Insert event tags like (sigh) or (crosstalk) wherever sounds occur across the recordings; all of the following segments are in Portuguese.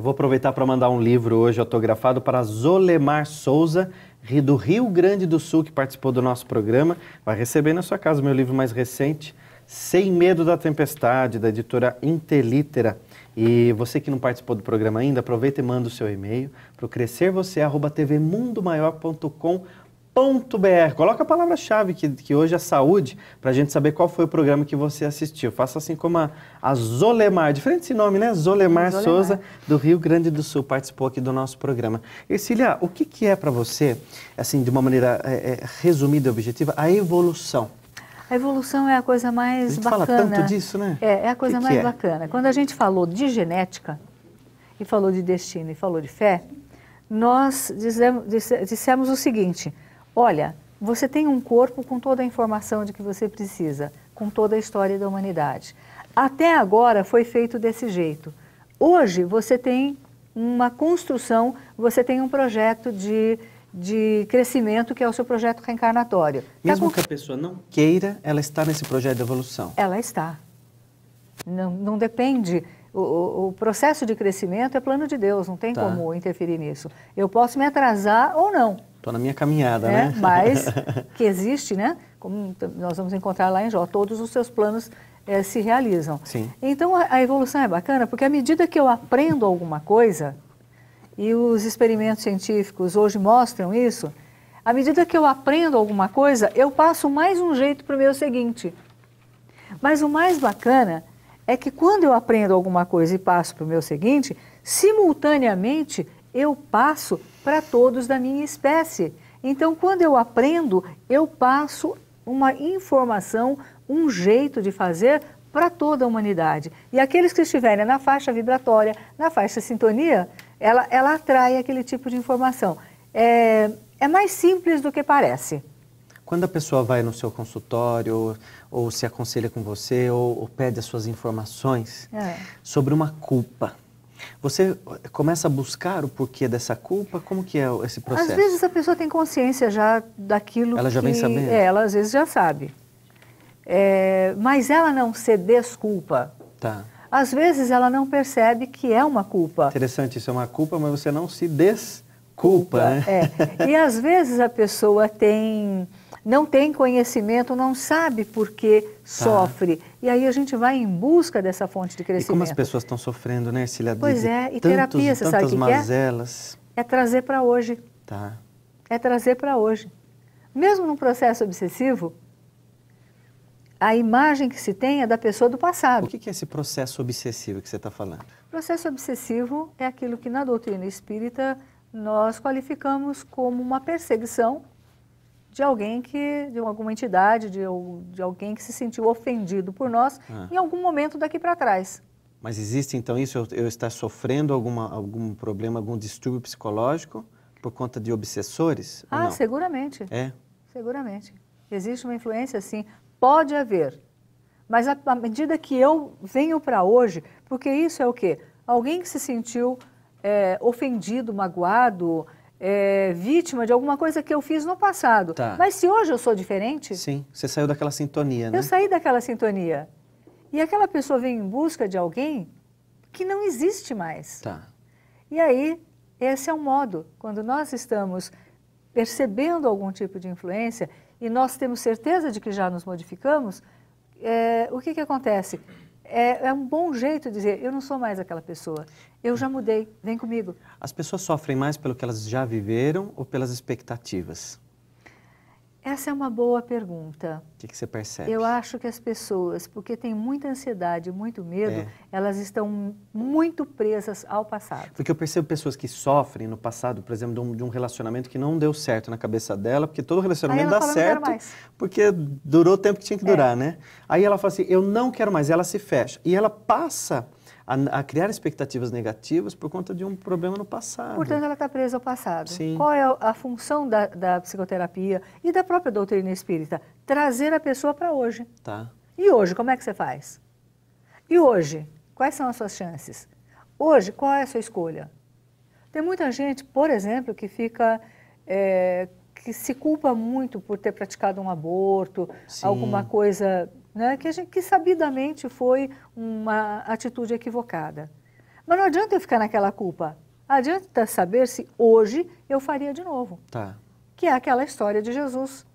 Eu vou aproveitar para mandar um livro hoje autografado para Zolemar Souza, do Rio Grande do Sul, que participou do nosso programa. Vai receber na sua casa o meu livro mais recente, Sem Medo da Tempestade, da editora Intelítera. E você que não participou do programa ainda, aproveita e manda o seu e-mail para o crescervocê.tvmundomaior.com.br saúde.br. Coloca a palavra-chave que, que hoje é saúde, para a gente saber qual foi o programa que você assistiu. Faça assim como a, a Zolemar, diferente esse nome, né? Zolemar, Zolemar, Souza, do Rio Grande do Sul, participou aqui do nosso programa. Ercília, o que, que é para você, assim, de uma maneira é, é, resumida e objetiva, a evolução? A evolução é a coisa mais a bacana. fala tanto disso, né? É, é a coisa que mais que é? bacana. Quando a gente falou de genética, e falou de destino, e falou de fé, nós dissemos, dissemos o seguinte: olha, você tem um corpo com toda a informação de que você precisa, com toda a história da humanidade. Até agora foi feito desse jeito. Hoje você tem uma construção, você tem um projeto de, de crescimento que é o seu projeto reencarnatório. Tá Mesmo tá que a pessoa não queira, ela está nesse projeto de evolução. Ela está. Não, não depende. O, o, o processo de crescimento é plano de Deus, não tem tá. como interferir nisso. Eu posso me atrasar ou não Estou na minha caminhada, é, né? Mas (laughs) que existe, né? Como nós vamos encontrar lá em Jó, todos os seus planos é, se realizam. Sim. Então a, a evolução é bacana porque à medida que eu aprendo alguma coisa, e os experimentos científicos hoje mostram isso, à medida que eu aprendo alguma coisa, eu passo mais um jeito para o meu seguinte. Mas o mais bacana é que quando eu aprendo alguma coisa e passo para o meu seguinte, simultaneamente eu passo para todos da minha espécie. Então, quando eu aprendo, eu passo uma informação, um jeito de fazer para toda a humanidade. E aqueles que estiverem na faixa vibratória, na faixa sintonia, ela, ela atrai aquele tipo de informação. É, é mais simples do que parece. Quando a pessoa vai no seu consultório ou, ou se aconselha com você ou, ou pede as suas informações é. sobre uma culpa, você começa a buscar o porquê dessa culpa? Como que é esse processo? Às vezes a pessoa tem consciência já daquilo ela que... Ela já vem sabendo? É, ela às vezes já sabe. É, mas ela não se desculpa. Tá. Às vezes ela não percebe que é uma culpa. Interessante, isso é uma culpa, mas você não se desculpa culpa. Né? É. E às vezes a pessoa tem não tem conhecimento, não sabe por que tá. sofre. E aí a gente vai em busca dessa fonte de crescimento. E como as pessoas estão sofrendo, né, Ercília? Pois é, e tantos, terapia, você tantas sabe o é? mazelas. É? é? trazer para hoje. Tá. É trazer para hoje. Mesmo num processo obsessivo, a imagem que se tem é da pessoa do passado. O que é esse processo obsessivo que você está falando? Processo obsessivo é aquilo que na doutrina espírita nós qualificamos como uma perseguição de alguém que, de alguma entidade, de, de alguém que se sentiu ofendido por nós ah. em algum momento daqui para trás. Mas existe então isso, eu, eu estar sofrendo alguma, algum problema, algum distúrbio psicológico por conta de obsessores? Ah, seguramente. É? Seguramente. Existe uma influência, sim. Pode haver. Mas à medida que eu venho para hoje, porque isso é o quê? Alguém que se sentiu é, ofendido, magoado, é, vítima de alguma coisa que eu fiz no passado. Tá. Mas se hoje eu sou diferente. Sim, você saiu daquela sintonia, né? Eu saí daquela sintonia. E aquela pessoa vem em busca de alguém que não existe mais. Tá. E aí, esse é um modo. Quando nós estamos percebendo algum tipo de influência e nós temos certeza de que já nos modificamos, é, o que, que acontece? é, é, um bom jeito de dizer, eu não sou mais aquela pessoa, eu já mudei, vem comigo. As pessoas sofrem mais pelo que elas já viveram ou pelas expectativas? Essa é uma boa pergunta. O que, que, você percebe? Eu acho que as pessoas, porque tem muita ansiedade, muito medo, é. elas estão muito presas ao passado. Porque eu percebo pessoas que sofrem no passado, por exemplo, de um, de um relacionamento que não deu certo na cabeça dela, porque todo relacionamento dá certo, porque durou o tempo que tinha que é. durar, né? Aí ela fala assim, eu não quero mais, ela se fecha. E ela passa a, a, criar expectativas negativas por conta de um problema no passado. Portanto, ela está presa ao passado. Sim. Qual é a função da, da psicoterapia e da própria doutrina espírita? Trazer a pessoa para hoje. Tá. E hoje, como é que você faz? E hoje, quais são as suas chances? Hoje, qual é a sua escolha? Tem muita gente, por exemplo, que fica. É, que se culpa muito por ter praticado um aborto, Sim. alguma coisa né, que, gente, que sabidamente foi uma atitude equivocada. Mas não adianta eu ficar naquela culpa. Adianta saber se hoje eu faria de novo. Tá. Que é aquela história de Jesus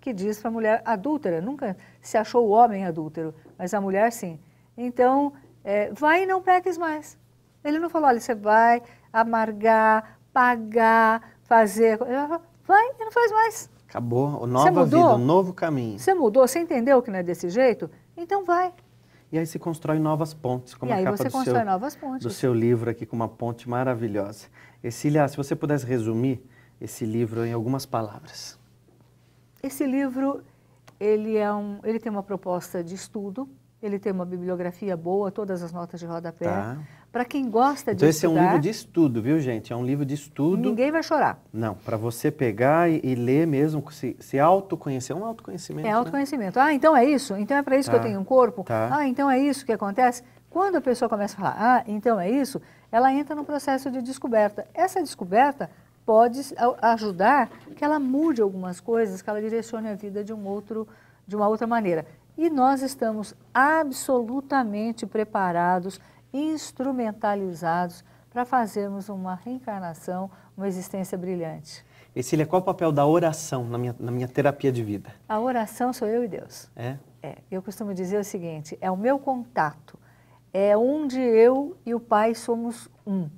que diz para a mulher adúltera, nunca se achou o homem adúltero, mas a mulher sim. Então, é, vai e não peques mais. Ele não falou, olha, você vai amargar, pagar, fazer. Ele falou, vai e não faz mais. Acabou, nova vida, um novo caminho. Você mudou, você entendeu que não é desse jeito? Então vai. E aí se constrói novas pontes, como e a capa do seu, novas pontes. do seu livro aqui, com uma ponte maravilhosa. Cecília, se você pudesse resumir esse livro em algumas palavras. Esse livro, ele, é um, ele tem uma proposta de estudo, ele tem uma bibliografia boa, todas as notas de rodapé. Tá. Para quem gosta então, de estudar... Então, esse é um livro de estudo, viu, gente? É um livro de estudo... Ninguém vai chorar. Não, para você pegar e, e, ler mesmo, se, se autoconhecer. É um autoconhecimento, É né? autoconhecimento. Né? Ah, então é isso? Então é para isso tá. que eu tá. tenho um corpo? Tá. Ah, então é isso que acontece? Quando a pessoa começa a falar, ah, então é isso, ela entra no processo de descoberta. Essa descoberta pode ajudar que ela mude algumas coisas, que ela direcione a vida de um outro de uma outra maneira. E nós estamos absolutamente preparados, instrumentalizados para fazermos uma reencarnação, uma existência brilhante. Cecília, qual é o papel da oração na minha, na minha terapia de vida? A oração sou eu e Deus. É? É. Eu costumo dizer o seguinte: é o meu contato. É onde eu e o Pai somos um.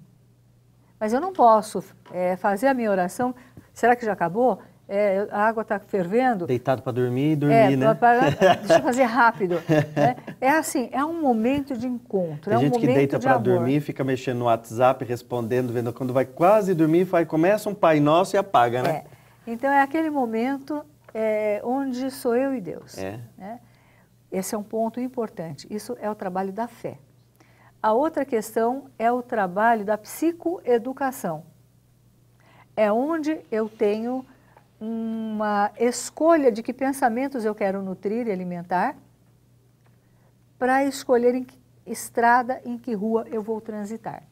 Mas eu não posso é, fazer a minha oração. Será que já acabou? é, a água está fervendo. Deitado para dormir e dormir, é, né? Pra, (laughs) deixa eu fazer rápido. Né? É assim, é um momento de encontro. Tem é gente um que deita de para dormir, fica mexendo no WhatsApp, respondendo, vendo quando vai quase dormir, faz começa um Pai Nosso e apaga, né? É. Então é aquele momento é, onde sou eu e Deus. É. Né? Esse é um ponto importante. Isso é o trabalho da fé. A outra questão é o trabalho da psicoeducação. É onde eu tenho uma escolha de que pensamentos eu quero nutrir e alimentar para escolher em que estrada, em que rua eu vou transitar.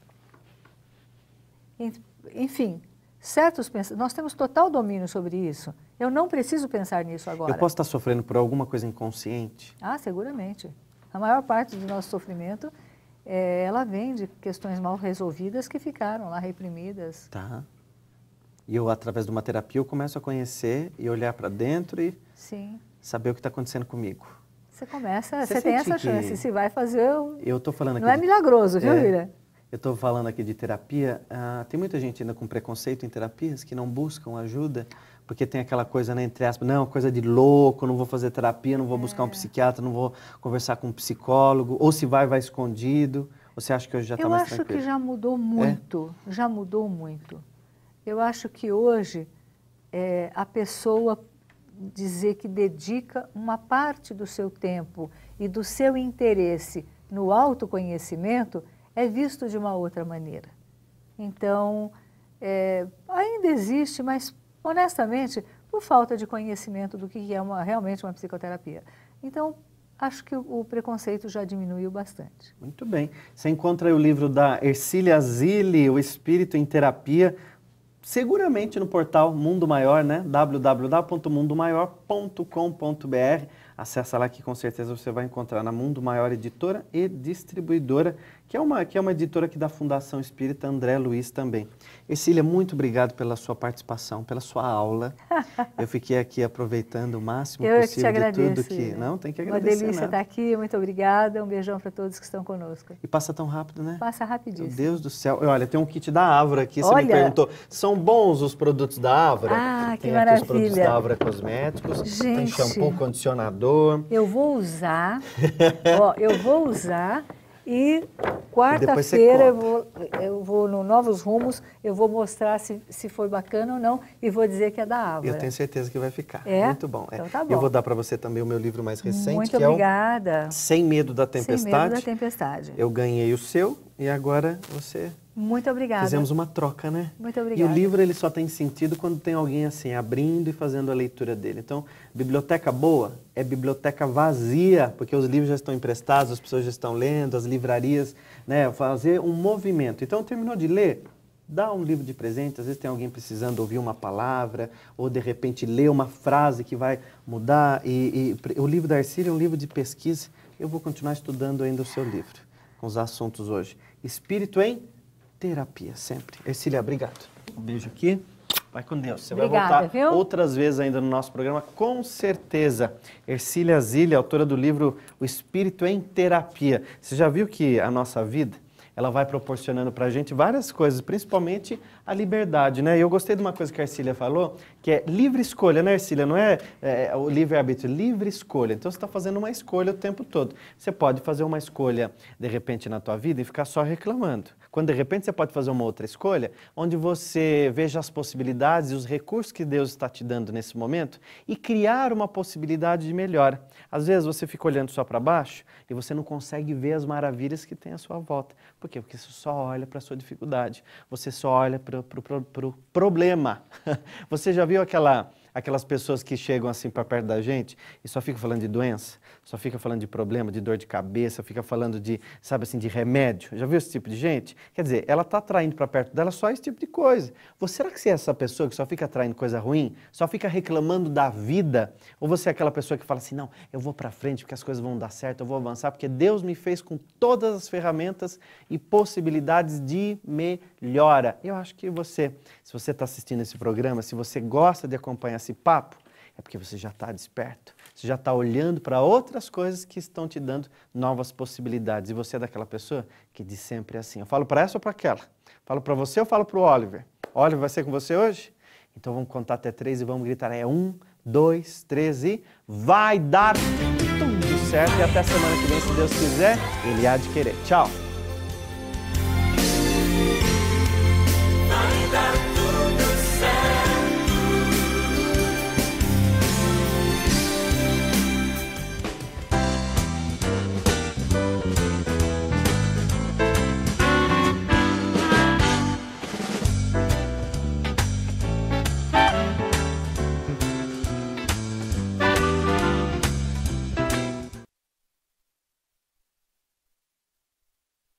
Enfim, certos pensamentos, nós temos total domínio sobre isso. Eu não preciso pensar nisso agora. Eu posso estar sofrendo por alguma coisa inconsciente? Ah, seguramente. A maior parte do nosso sofrimento, é, ela vem de questões mal resolvidas que ficaram lá reprimidas. Tá. E eu, através de uma terapia, eu começo a conhecer e olhar para dentro e Sim. saber o que está acontecendo comigo. Você começa, você, você tem essa chance. Se vai fazer um... Eu tô falando Não é milagroso, viu, é, Eu estou falando aqui de terapia. Ah, tem muita gente ainda com preconceito em terapias que não buscam ajuda porque tem aquela coisa, né, entre aspas, não, coisa de louco, não vou fazer terapia, não vou é. buscar um é. psiquiatra, não vou conversar com um psicólogo, ou se vai, vai escondido. Você acha que hoje já está mais tranquilo? Eu acho que é? já mudou muito, é? já mudou muito. Eu acho que hoje é, a pessoa dizer que dedica uma parte do seu tempo e do seu interesse no autoconhecimento é visto de uma outra maneira. Então, é, ainda existe, mas honestamente, por falta de conhecimento do que é uma, realmente uma psicoterapia. Então, acho que o, o preconceito já diminuiu bastante. Muito bem. Você encontra o livro da Ercília Zilli, O Espírito em Terapia, seguramente no portal Mundo Maior, né? www.mundomaior.com.br. Acessa lá que com certeza você vai encontrar na Mundo Maior Editora e Distribuidora que é uma, que é uma editora aqui da Fundação Espírita, André Luiz também. Cecília, muito obrigado pela sua participação, pela sua aula. (laughs) Eu fiquei aqui aproveitando o máximo Eu possível é que te agradeço, de tudo que... Né? Não, tem que agradecer. Uma delícia né? estar aqui, muito obrigada. Um beijão para todos que estão conosco. E passa tão rápido, né? Passa rapidíssimo. Meu Deus do céu. Olha, tem um kit da Avra aqui, você Olha... me perguntou. São bons os produtos da Avra? Ah, tem que maravilha. Tem os produtos da Avra Cosméticos. Gente... Tem shampoo, condicionador. Eu vou usar, ó, eu vou usar e quarta-feira eu vou, eu vou no Novos Rumos, eu vou mostrar se, se foi bacana ou não e vou dizer que é da Ávora. Eu tenho certeza que vai ficar. É? Muito bom. Então é. tá bom. Eu vou dar para você também o meu livro mais recente, Muito é obrigada. É Sem Medo da Tempestade. Sem Medo da Tempestade. Eu ganhei o seu e agora você muito obrigada. Fizemos uma troca, né? Muito obrigada. E o livro ele só tem sentido quando tem alguém assim abrindo e fazendo a leitura dele. Então, biblioteca boa é biblioteca vazia, porque os livros já estão emprestados, as pessoas já estão lendo, as livrarias, né? Fazer um movimento. Então, terminou de ler, dá um livro de presente, às vezes tem alguém precisando ouvir uma palavra, ou de repente ler uma frase que vai mudar. E, e o livro da Arcília é um livro de pesquisa. Eu vou continuar estudando ainda o seu livro, com os assuntos hoje. Espírito em terapia, sempre. Ercília, obrigado. Um beijo aqui. Vai com Deus. Você Obrigada, vai voltar viu? outras vezes ainda no nosso programa, com certeza. Ercília Zilha, autora do livro O Espírito em Terapia. Você já viu que a nossa vida ela vai proporcionando para a gente várias coisas, principalmente a liberdade, né? Eu gostei de uma coisa que a Ercília falou, que é livre escolha, né, Ercília? Não é, é o livre-arbítrio, livre escolha. Então você está fazendo uma escolha o tempo todo. Você pode fazer uma escolha, de repente, na tua vida e ficar só reclamando. Quando, de repente, você pode fazer uma outra escolha, onde você veja as possibilidades e os recursos que Deus está te dando nesse momento e criar uma possibilidade de melhor. Às vezes você fica olhando só para baixo e você não consegue ver as maravilhas que tem à sua volta. Por quê? Porque você só olha para a sua dificuldade, você só olha para pro problema. (laughs) Você já viu aquela aquelas pessoas que chegam assim para perto da gente e só ficam falando de doença, só ficam falando de problema, de dor de cabeça, fica falando de, sabe assim, de remédio. Já viu esse tipo de gente? Quer dizer, ela está atraindo para perto dela só esse tipo de coisa. Você, será que você é essa pessoa que só fica atraindo coisa ruim? Só fica reclamando da vida? Ou você é aquela pessoa que fala assim, não, eu vou para frente porque as coisas vão dar certo, eu vou avançar porque Deus me fez com todas as ferramentas e possibilidades de melhora. Eu acho que você, se você está assistindo esse programa, se você gosta de acompanhar esse papo? É porque você já está desperto, você já está olhando para outras coisas que estão te dando novas possibilidades. E você é daquela pessoa que diz sempre assim: eu falo para essa ou para aquela? Falo para você ou falo para o Oliver? Oliver vai ser com você hoje? Então vamos contar até três e vamos gritar: é um, dois, três e vai dar tudo certo. E até semana que vem, se Deus quiser, ele há de querer. Tchau!